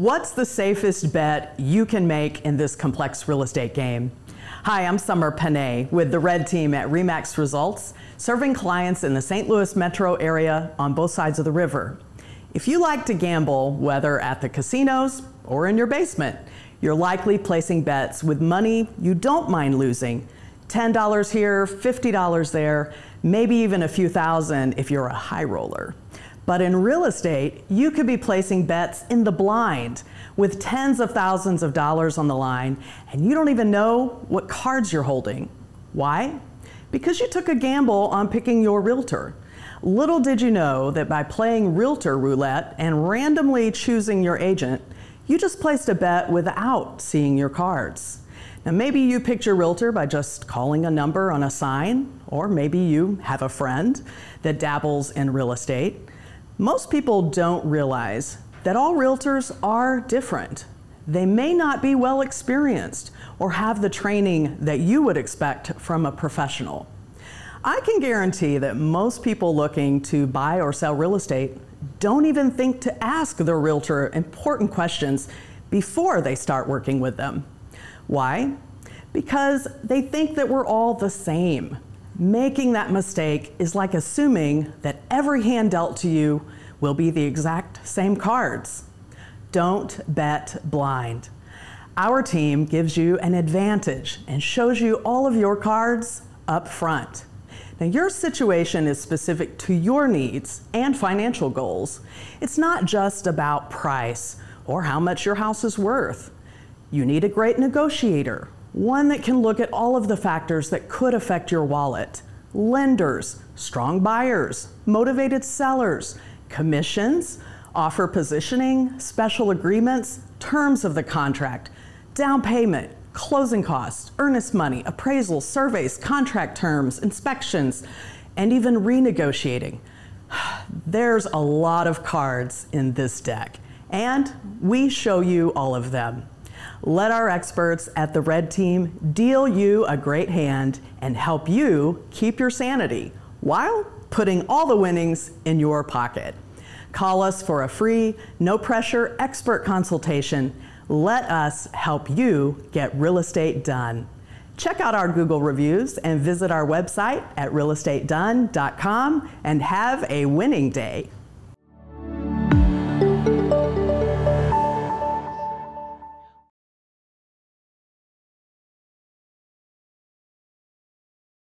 What's the safest bet you can make in this complex real estate game? Hi, I'm Summer Panay with the red team at REMAX Results, serving clients in the St. Louis metro area on both sides of the river. If you like to gamble, whether at the casinos or in your basement, you're likely placing bets with money you don't mind losing. $10 here, $50 there, maybe even a few thousand if you're a high roller. But in real estate, you could be placing bets in the blind with tens of thousands of dollars on the line, and you don't even know what cards you're holding. Why? Because you took a gamble on picking your realtor. Little did you know that by playing realtor roulette and randomly choosing your agent, you just placed a bet without seeing your cards. Now, maybe you picked your realtor by just calling a number on a sign, or maybe you have a friend that dabbles in real estate. Most people don't realize that all realtors are different. They may not be well experienced or have the training that you would expect from a professional. I can guarantee that most people looking to buy or sell real estate don't even think to ask their realtor important questions before they start working with them. Why? Because they think that we're all the same. Making that mistake is like assuming that every hand dealt to you will be the exact same cards. Don't bet blind. Our team gives you an advantage and shows you all of your cards up front. Now, your situation is specific to your needs and financial goals. It's not just about price or how much your house is worth. You need a great negotiator one that can look at all of the factors that could affect your wallet lenders, strong buyers, motivated sellers, commissions, offer positioning, special agreements, terms of the contract, down payment, closing costs, earnest money, appraisal, surveys, contract terms, inspections, and even renegotiating. There's a lot of cards in this deck, and we show you all of them. Let our experts at the Red Team deal you a great hand and help you keep your sanity while putting all the winnings in your pocket. Call us for a free, no pressure expert consultation. Let us help you get real estate done. Check out our Google reviews and visit our website at realestatedone.com and have a winning day.